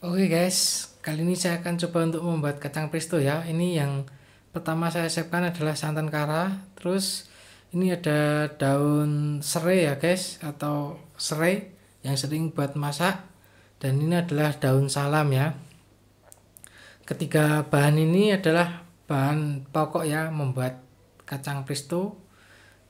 Oke guys, kali ini saya akan coba untuk membuat kacang presto ya. Ini yang pertama saya siapkan adalah santan kara, terus ini ada daun serai ya guys atau serai yang sering buat masak dan ini adalah daun salam ya. Ketiga bahan ini adalah bahan pokok ya membuat kacang presto.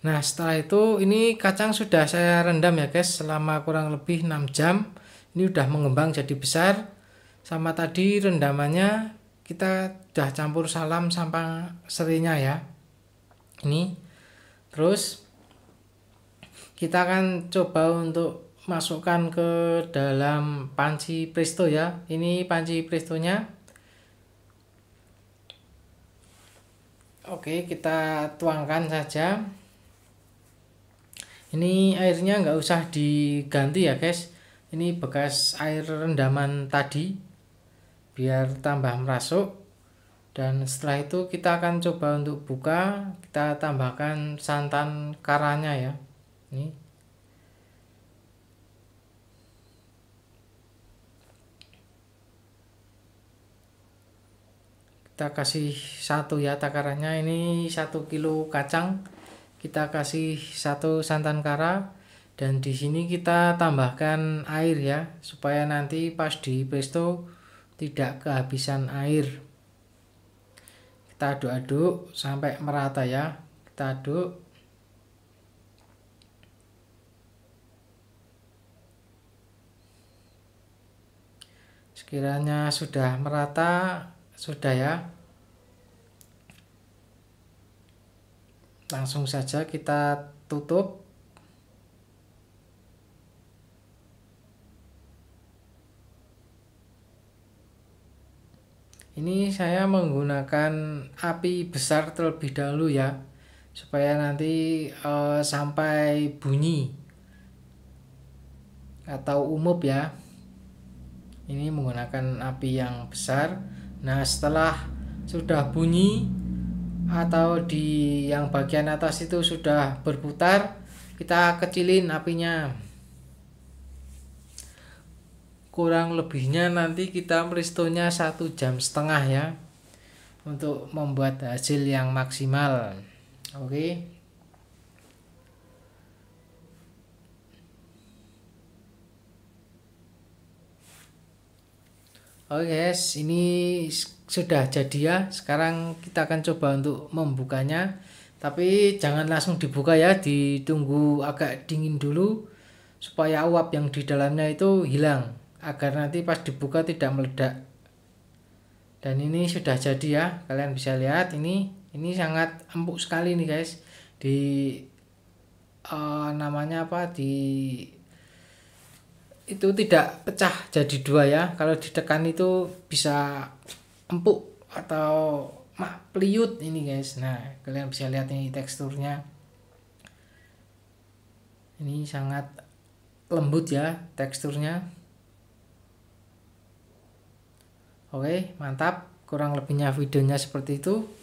Nah, setelah itu ini kacang sudah saya rendam ya guys selama kurang lebih 6 jam. Ini sudah mengembang jadi besar sama tadi rendamannya kita udah campur salam sama serinya ya ini terus kita akan coba untuk masukkan ke dalam panci presto ya ini panci prestonya oke kita tuangkan saja ini airnya nggak usah diganti ya guys ini bekas air rendaman tadi biar tambah merasuk dan setelah itu kita akan coba untuk buka kita tambahkan santan karanya ya ini kita kasih satu ya takarannya ini satu kilo kacang kita kasih satu santan kara dan di sini kita tambahkan air ya supaya nanti pas di pesto tidak kehabisan air kita aduk-aduk sampai merata ya kita aduk sekiranya sudah merata sudah ya langsung saja kita tutup ini saya menggunakan api besar terlebih dahulu ya supaya nanti e, sampai bunyi atau umup ya ini menggunakan api yang besar nah setelah sudah bunyi atau di yang bagian atas itu sudah berputar kita kecilin apinya kurang lebihnya nanti kita meristonya satu jam setengah ya untuk membuat hasil yang maksimal oke Oke guys, ini sudah jadi ya. Sekarang kita akan coba untuk membukanya. Tapi jangan langsung dibuka ya, ditunggu agak dingin dulu supaya uap yang di dalamnya itu hilang agar nanti pas dibuka tidak meledak dan ini sudah jadi ya kalian bisa lihat ini ini sangat empuk sekali nih guys di uh, namanya apa di itu tidak pecah jadi dua ya kalau ditekan itu bisa empuk atau mah pliut ini guys nah kalian bisa lihat ini teksturnya ini sangat lembut ya teksturnya Oke, mantap. Kurang lebihnya videonya seperti itu.